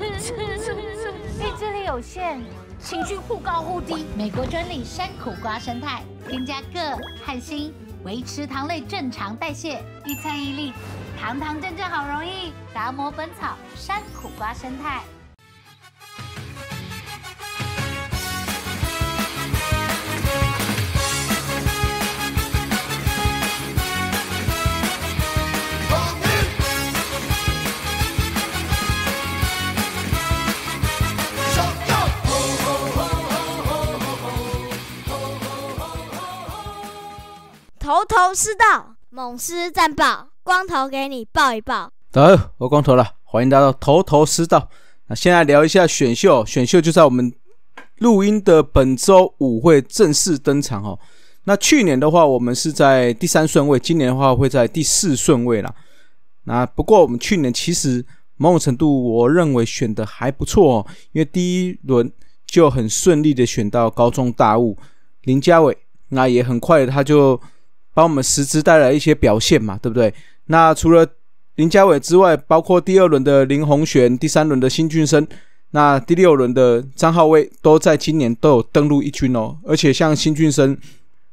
意志力有限，情绪忽高忽低。美国专利山苦瓜生态，添加铬和锌，维持糖类正常代谢。一餐一粒，堂堂正正，好容易。达摩本草山苦瓜生态。头头是道，猛狮战报，光头给你报一报。走，我光头了，欢迎大到头头是道。那现在聊一下选秀，选秀就在我们录音的本周五会正式登场哦。那去年的话，我们是在第三顺位，今年的话会在第四顺位啦。那不过我们去年其实某种程度，我认为选的还不错，哦，因为第一轮就很顺利的选到高中大物林佳伟，那也很快他就。帮我们实质带来一些表现嘛，对不对？那除了林家伟之外，包括第二轮的林宏选，第三轮的新俊生，那第六轮的张浩威都在今年都有登陆一军哦。而且像新俊生，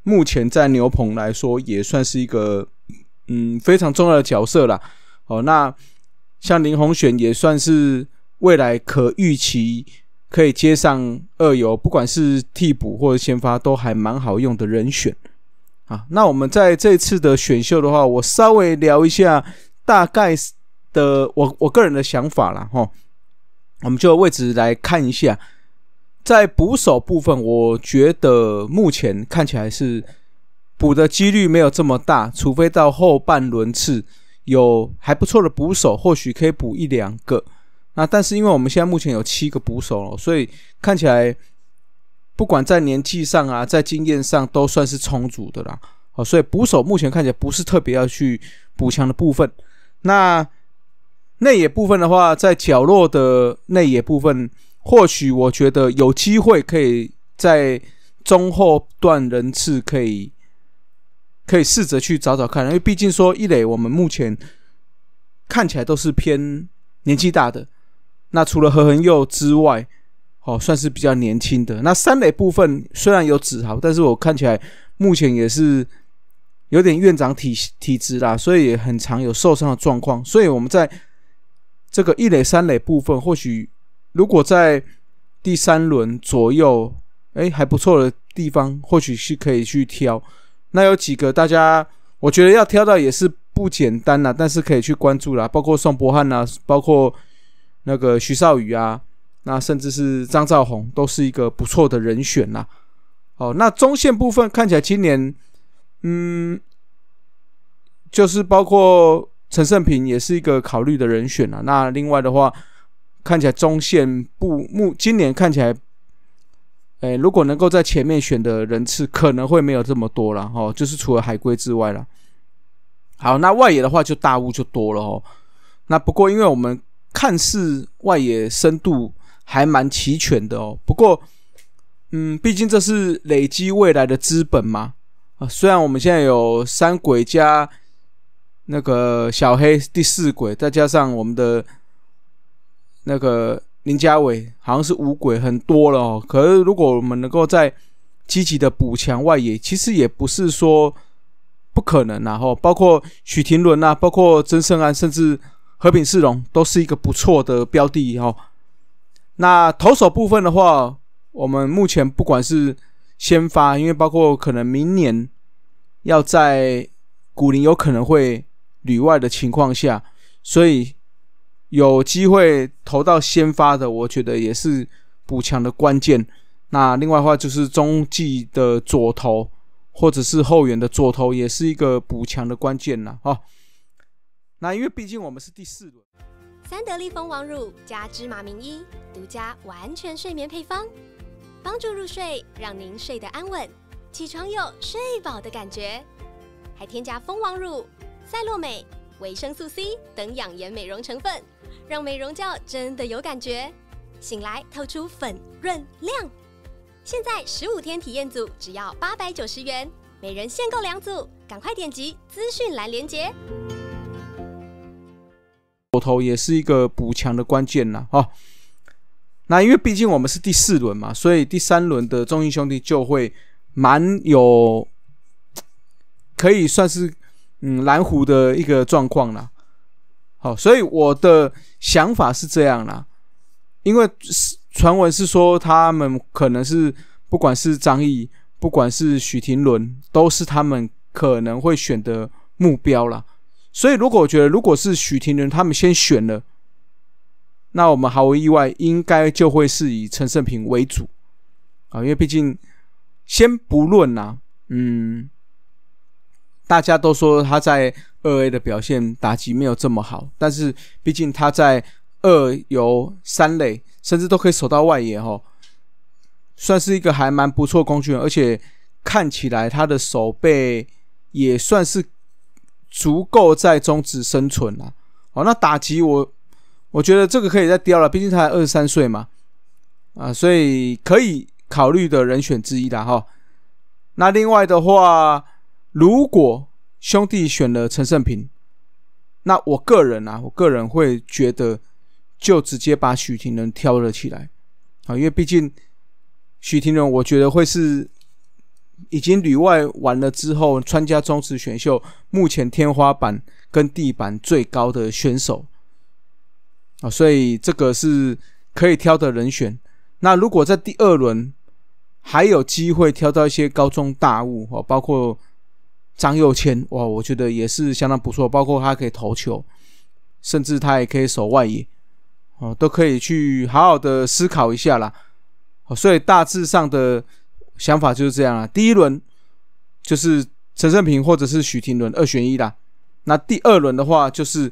目前在牛棚来说也算是一个嗯非常重要的角色啦。哦，那像林宏选也算是未来可预期可以接上二游，不管是替补或者先发，都还蛮好用的人选。啊，那我们在这次的选秀的话，我稍微聊一下大概的我我个人的想法了哈。我们就位置来看一下，在捕手部分，我觉得目前看起来是补的几率没有这么大，除非到后半轮次有还不错的捕手，或许可以补一两个。那但是因为我们现在目前有七个捕手了，所以看起来。不管在年纪上啊，在经验上都算是充足的啦，好，所以捕手目前看起来不是特别要去补强的部分。那内野部分的话，在角落的内野部分，或许我觉得有机会可以在中后段人次可以可以试着去找找看，因为毕竟说一垒我们目前看起来都是偏年纪大的，那除了何恒佑之外。哦，算是比较年轻的。那三垒部分虽然有紫豪，但是我看起来目前也是有点院长体体质啦，所以也很常有受伤的状况。所以我们在这个一垒、三垒部分，或许如果在第三轮左右，哎，还不错的地方，或许是可以去挑。那有几个大家，我觉得要挑到也是不简单啦，但是可以去关注啦，包括宋博翰啊，包括那个徐少宇啊。那甚至是张兆宏都是一个不错的人选啦。哦，那中线部分看起来今年，嗯，就是包括陈胜平也是一个考虑的人选了。那另外的话，看起来中线部目今年看起来，哎，如果能够在前面选的人次可能会没有这么多了哦，就是除了海归之外了。好，那外野的话就大雾就多了哦。那不过因为我们看似外野深度。还蛮齐全的哦，不过，嗯，毕竟这是累积未来的资本嘛啊。虽然我们现在有三鬼加那个小黑第四鬼，再加上我们的那个林家伟，好像是五鬼，很多了哦。可是如果我们能够在积极的补强外野，其实也不是说不可能啊。后包括许廷伦啊，包括曾胜安，甚至和平四龙，都是一个不错的标的哦。那投手部分的话，我们目前不管是先发，因为包括可能明年要在古林有可能会旅外的情况下，所以有机会投到先发的，我觉得也是补强的关键。那另外的话就是中继的左投，或者是后援的左投，也是一个补强的关键了啊。那因为毕竟我们是第四轮。三得利蜂王乳加芝麻明衣独家完全睡眠配方，帮助入睡，让您睡得安稳，起床有睡饱的感觉。还添加蜂王乳、赛洛美、维生素 C 等养颜美容成分，让美容觉真的有感觉，醒来透出粉润亮。现在十五天体验组只要八百九十元，每人限购两组，赶快点击资讯栏链接。手头也是一个补强的关键了，哈。那因为毕竟我们是第四轮嘛，所以第三轮的中英兄弟就会蛮有可以算是嗯蓝湖的一个状况了。好，所以我的想法是这样啦。因为传闻是说他们可能是不管是张毅，不管是许廷伦，都是他们可能会选的目标了。所以，如果我觉得如果是许廷伦他们先选了，那我们毫无意外应该就会是以陈胜平为主啊，因为毕竟先不论呐，嗯，大家都说他在二 A 的表现打击没有这么好，但是毕竟他在二游三垒甚至都可以守到外野哈，算是一个还蛮不错工具，而且看起来他的手背也算是。足够在中职生存了，好，那打击我，我觉得这个可以再雕了，毕竟他才二十三岁嘛，啊，所以可以考虑的人选之一的哈。那另外的话，如果兄弟选了陈胜平，那我个人啊，我个人会觉得就直接把许廷铿挑了起来，啊，因为毕竟许廷铿我觉得会是。已经旅外完了之后，参加中职选秀，目前天花板跟地板最高的选手啊，所以这个是可以挑的人选。那如果在第二轮还有机会挑到一些高中大物哦，包括张佑谦哇，我觉得也是相当不错，包括他可以投球，甚至他也可以守外野哦，都可以去好好的思考一下啦。哦，所以大致上的。想法就是这样啊，第一轮就是陈胜平或者是许廷伦二选一啦。那第二轮的话就是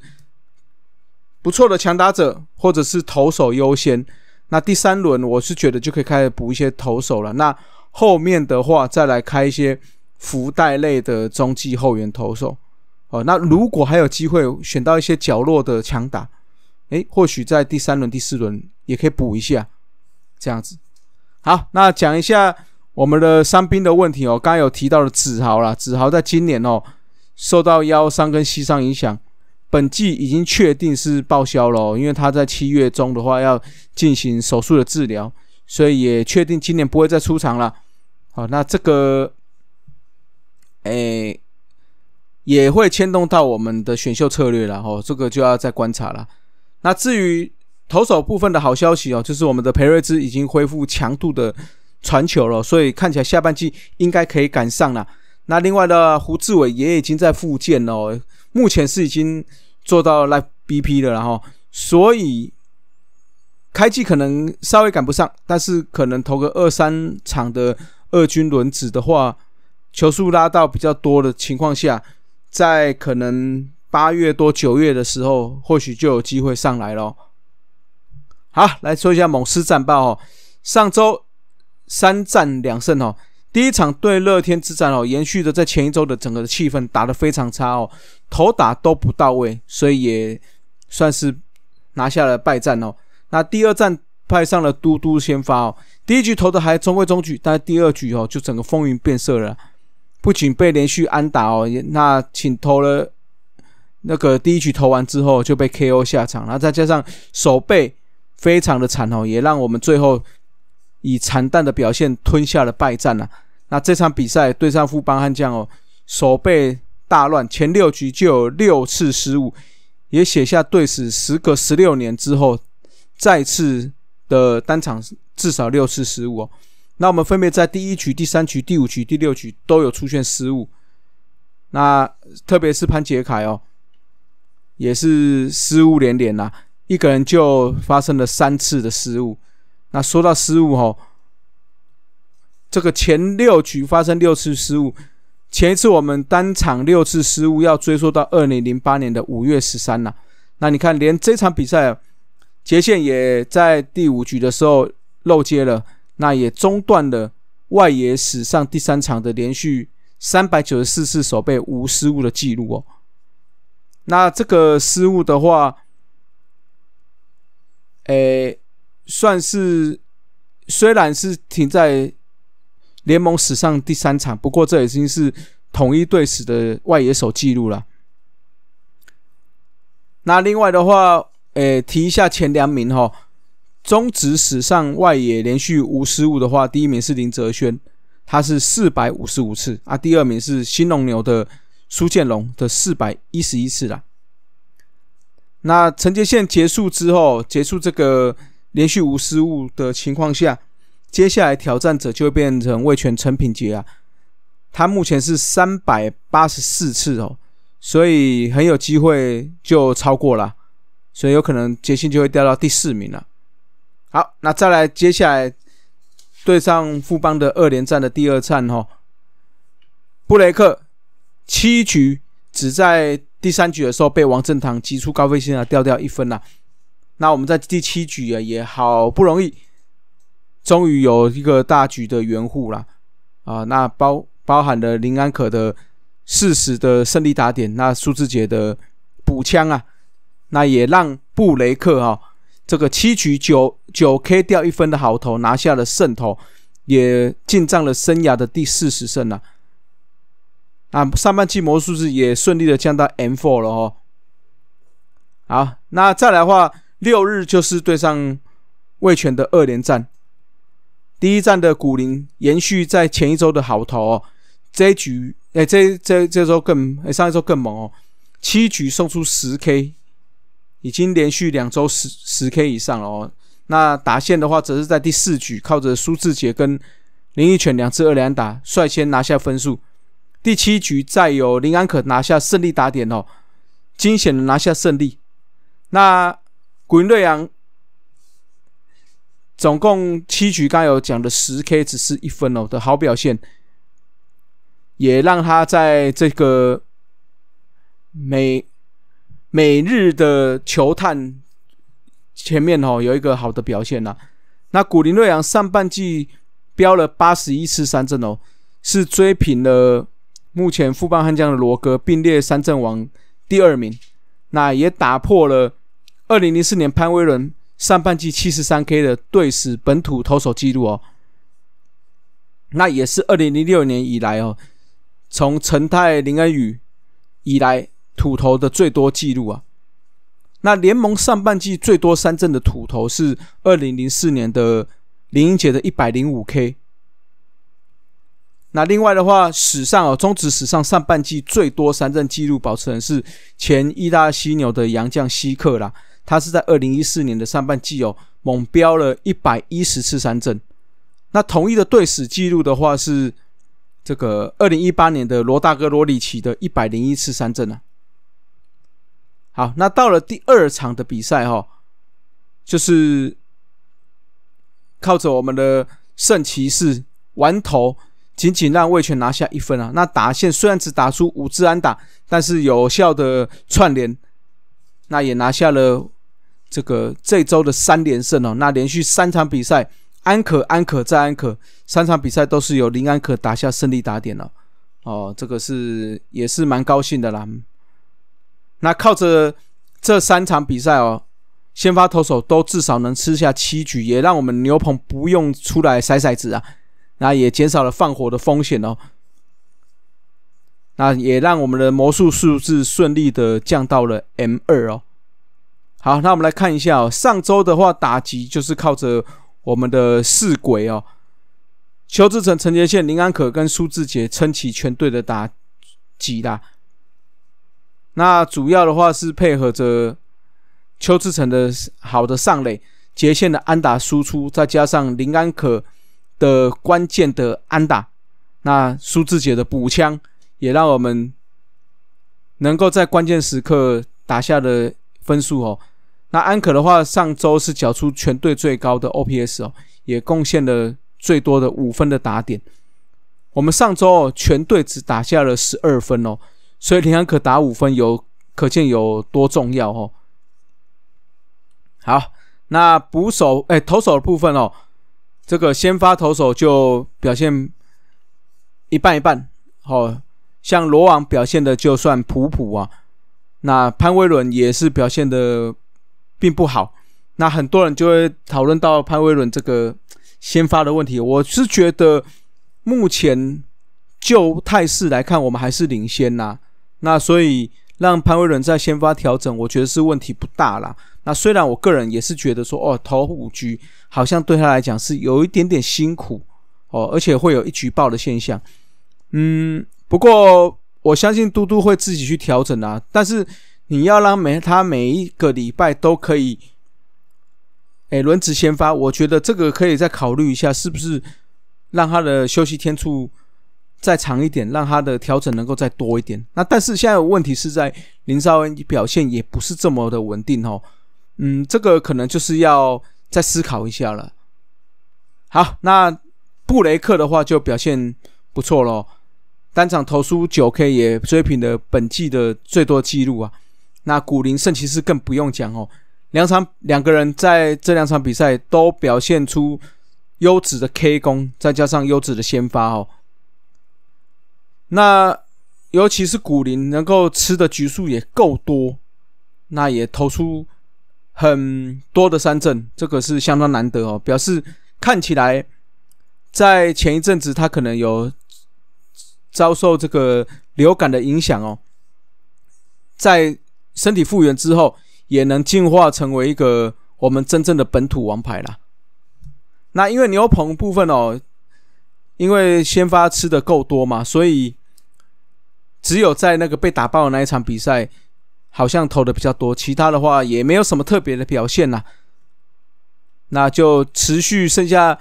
不错的强打者或者是投手优先。那第三轮我是觉得就可以开始补一些投手了。那后面的话再来开一些福袋类的中继后援投手。哦，那如果还有机会选到一些角落的强打，诶，或许在第三轮第四轮也可以补一下，这样子。好，那讲一下。我们的伤兵的问题哦，刚刚有提到的子豪啦，子豪在今年哦受到腰伤跟膝伤影响，本季已经确定是报销了，因为他在七月中的话要进行手术的治疗，所以也确定今年不会再出场了。好，那这个，哎，也会牵动到我们的选秀策略了哦，这个就要再观察了。那至于投手部分的好消息哦，就是我们的裴瑞兹已经恢复强度的。传球了，所以看起来下半季应该可以赶上了。那另外的胡志伟也已经在复健了，目前是已经做到 live BP 了，然后所以开季可能稍微赶不上，但是可能投个二三场的二军轮子的话，球数拉到比较多的情况下，在可能八月多九月的时候，或许就有机会上来了。好，来说一下猛狮战报哦，上周。三战两胜哦，第一场对乐天之战哦，延续着在前一周的整个气氛，打得非常差哦，投打都不到位，所以也算是拿下了败战哦。那第二战派上了嘟嘟先发哦，第一局投的还中规中矩，但第二局哦就整个风云变色了，不仅被连续安打哦，那请投了那个第一局投完之后就被 KO 下场然后再加上手背非常的惨哦，也让我们最后。以惨淡的表现吞下了败战了。那这场比赛对上富邦悍将哦，手背大乱，前六局就有六次失误，也写下对史时隔十六年之后再次的单场至少六次失误。那我们分别在第一局、第三局、第五局、第六局都有出现失误。那特别是潘杰凯哦，也是失误连连呐，一个人就发生了三次的失误。那说到失误哈，这个前六局发生六次失误，前一次我们单场六次失误要追溯到二零零八年的五月十三呐。那你看，连这场比赛，杰线也在第五局的时候漏接了，那也中断了外野史上第三场的连续三百九十四次守备无失误的记录哦。那这个失误的话，诶。算是，虽然是停在联盟史上第三场，不过这已经是统一队史的外野手记录了。那另外的话，诶，提一下前两名哈，中职史上外野连续无失误的话，第一名是林哲轩，他是四百五十五次啊，第二名是新龙牛的苏建龙的四百一十一次了。那成杰线结束之后，结束这个。连续无失误的情况下，接下来挑战者就变成魏权陈品杰啊，他目前是三百八十四次哦，所以很有机会就超过了，所以有可能捷信就会掉到第四名了。好，那再来接下来对上富邦的二连战的第二战哈，布雷克七局只在第三局的时候被王正堂击出高飞线啊，掉掉一分啊。那我们在第七局啊，也好不容易，终于有一个大局的圆护了，啊，那包包含了林安可的四十的胜利打点，那苏志杰的补枪啊，那也让布雷克哈这个七局九九 K 掉一分的好投拿下了胜头，也进账了生涯的第四十胜了，那上半期魔术师也顺利的降到 m four 了哦，好，那再来话。六日就是对上魏权的二连战，第一战的古林延续在前一周的好头哦。这一局，哎，这这这周更，哎，上一周更猛哦。七局送出十 K，已经连续两周十十 K 以上了哦。那达线的话，则是在第四局靠着苏志杰跟林一犬两次二连打，率先拿下分数。第七局再由林安可拿下胜利打点哦，惊险拿下胜利。那。古林瑞阳总共七局，刚有讲的十 K 只是一分哦的好表现，也让他在这个美美日的球探前面哦有一个好的表现了。那古林瑞阳上半季飙了八十一次三振哦，是追平了目前副帮悍将的罗哥并列三振王第二名，那也打破了。二零零四年，潘威伦上半季七十三 K 的队史本土投手纪录哦，那也是二零零六年以来哦，从陈泰林恩宇以来土投的最多记录啊。那联盟上半季最多三振的土投是二零零四年的林英杰的一百零五 K。那另外的话，史上哦，中职史上上半季最多三振纪录保持人是前伊大犀牛的洋将希克啦。他是在二零一四年的上半季哦，猛飙了一百一十次三振，那同一的队史记录的话是这个二零一八年的罗大哥罗里奇的一百零一次三振啊。好，那到了第二场的比赛哈，就是靠着我们的圣骑士完投，仅仅让魏权拿下一分啊。那达线虽然只打出五支安打，但是有效的串联，那也拿下了。这个这周的三连胜哦，那连续三场比赛，安可安可再安可三场比赛都是由林安可打下胜利打点了，哦，这个是也是蛮高兴的啦。那靠着这三场比赛哦，先发投手都至少能吃下七局，也让我们牛棚不用出来筛筛子啊，那也减少了放火的风险哦。那也让我们的魔术数字顺利的降到了 M 二哦。好，那我们来看一下哦。上周的话，打击就是靠着我们的四鬼哦，邱志成、陈杰宪、林安可跟苏志杰撑起全队的打击啦。那主要的话是配合着邱志成的好的上垒、杰宪的安打输出，再加上林安可的关键的安打，那苏志杰的补枪，也让我们能够在关键时刻打下的分数哦。那安可的话，上周是缴出全队最高的 OPS 哦，也贡献了最多的五分的打点。我们上周哦，全队只打下了十二分哦，所以林安可打五分，有可见有多重要哦。好，那捕手哎，投手的部分哦，这个先发投手就表现一半一半。哦，像罗网表现的就算普普啊，那潘威伦也是表现的。并不好，那很多人就会讨论到潘威伦这个先发的问题。我是觉得目前就态势来看，我们还是领先啦。那所以让潘威伦在先发调整，我觉得是问题不大啦。那虽然我个人也是觉得说，哦，投五局好像对他来讲是有一点点辛苦哦，而且会有一局爆的现象。嗯，不过我相信嘟嘟会自己去调整啊。但是。你要让每他每一个礼拜都可以，哎，轮值先发，我觉得这个可以再考虑一下，是不是让他的休息天数再长一点，让他的调整能够再多一点。那但是现在问题是在林少恩表现也不是这么的稳定哦，嗯，这个可能就是要再思考一下了。好，那布雷克的话就表现不错咯，单场投出九 K 也追平了本季的最多记录啊。那古林圣骑士更不用讲哦，两场两个人在这两场比赛都表现出优质的 K 功，再加上优质的先发哦。那尤其是古林能够吃的局数也够多，那也投出很多的三振，这个是相当难得哦。表示看起来在前一阵子他可能有遭受这个流感的影响哦，在。身体复原之后，也能进化成为一个我们真正的本土王牌了。那因为牛棚部分哦，因为先发吃的够多嘛，所以只有在那个被打爆的那一场比赛，好像投的比较多，其他的话也没有什么特别的表现啦。那就持续剩下，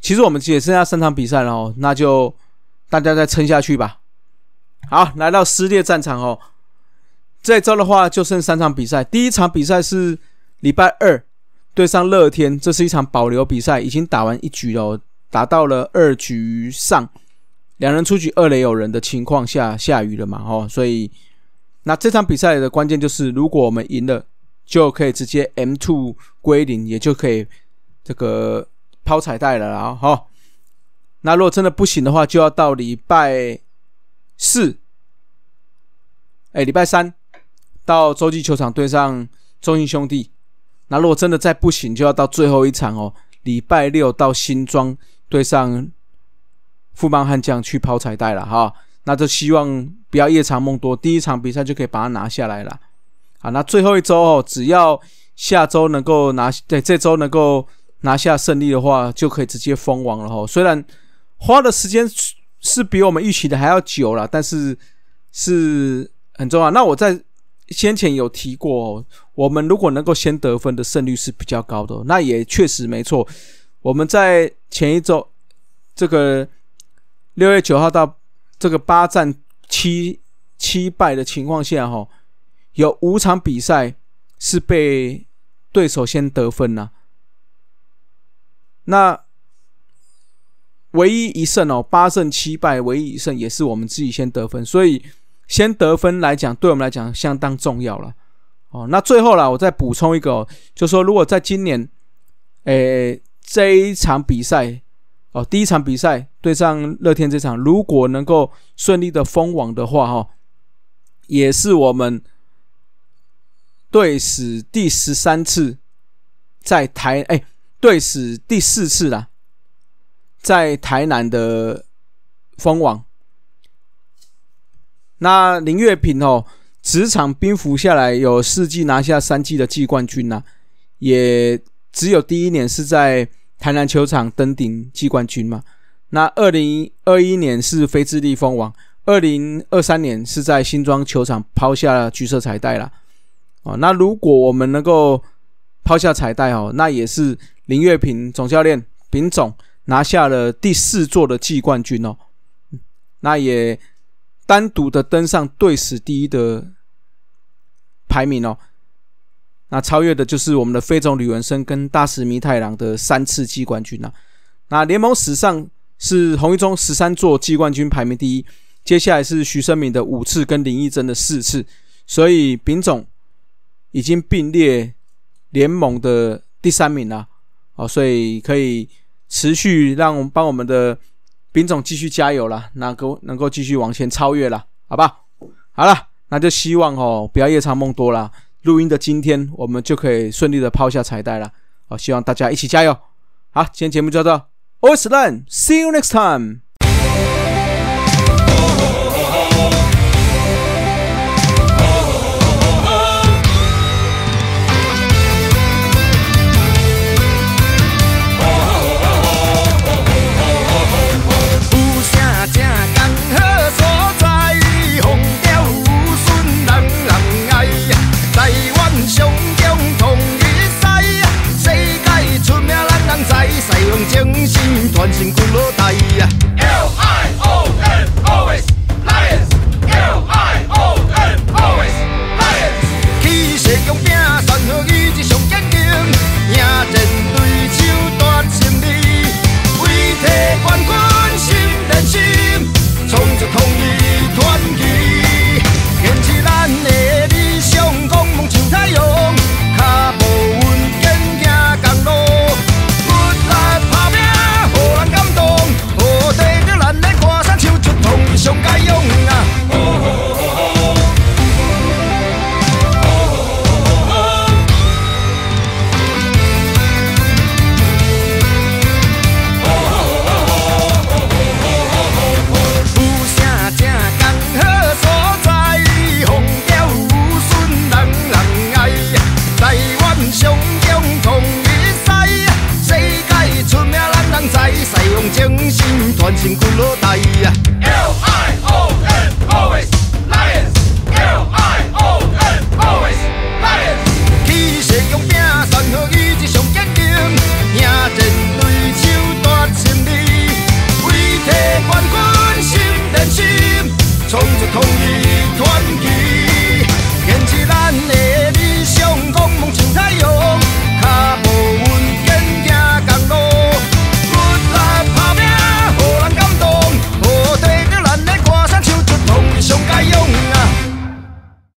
其实我们也剩下三场比赛了哦，那就大家再撑下去吧。好，来到撕裂战场哦。这周的话，就剩三场比赛。第一场比赛是礼拜二对上乐天，这是一场保留比赛，已经打完一局了，打到了二局上，两人出局二垒有人的情况下下雨了嘛？哈，所以那这场比赛的关键就是，如果我们赢了，就可以直接 M two 归零，也就可以这个抛彩带了啊！哈，那如果真的不行的话，就要到礼拜四，哎，礼拜三。到洲际球场对上中信兄弟，那如果真的再不行，就要到最后一场哦。礼拜六到新庄对上富邦悍将去抛彩带了哈。那就希望不要夜长梦多，第一场比赛就可以把它拿下来了。好，那最后一周哦，只要下周能够拿对这周能够拿下胜利的话，就可以直接封王了哈。虽然花的时间是比我们预期的还要久了，但是是很重要。那我在。先前有提过，我们如果能够先得分的胜率是比较高的，那也确实没错。我们在前一周，这个六月九号到这个八战七七败的情况下，哈，有五场比赛是被对手先得分了，那唯一一胜哦，八胜七败唯一胜也是我们自己先得分，所以。先得分来讲，对我们来讲相当重要了。哦，那最后了，我再补充一个，就说，如果在今年，诶这一场比赛，哦第一场比赛对上乐天这场，如果能够顺利的封网的话，哈，也是我们队史第十三次在台，诶队史第四次啦，在台南的封网。那林月平哦，职场兵符下来有四季拿下三季的季冠军呐，也只有第一年是在台南球场登顶季冠军嘛。那二零二一年是非智利封王，二零二三年是在新庄球场抛下了橘色彩带啦。哦，那如果我们能够抛下彩带哦，那也是林月平总教练丙总拿下了第四座的季冠军哦，那也。单独的登上队史第一的排名哦，那超越的就是我们的飞总吕文生跟大石弥太郎的三次季冠军啊。那联盟史上是红一中十三座季冠军排名第一，接下来是徐生明的五次跟林义珍的四次，所以丙总已经并列联盟的第三名了。哦，所以可以持续让帮我们的。丙总继续加油了，那够能够继续往前超越了，好吧？好了，那就希望哦不要夜长梦多了。录音的今天，我们就可以顺利的抛下彩带了。好，希望大家一起加油。好，今天节目就到这，Always learn，see you next time。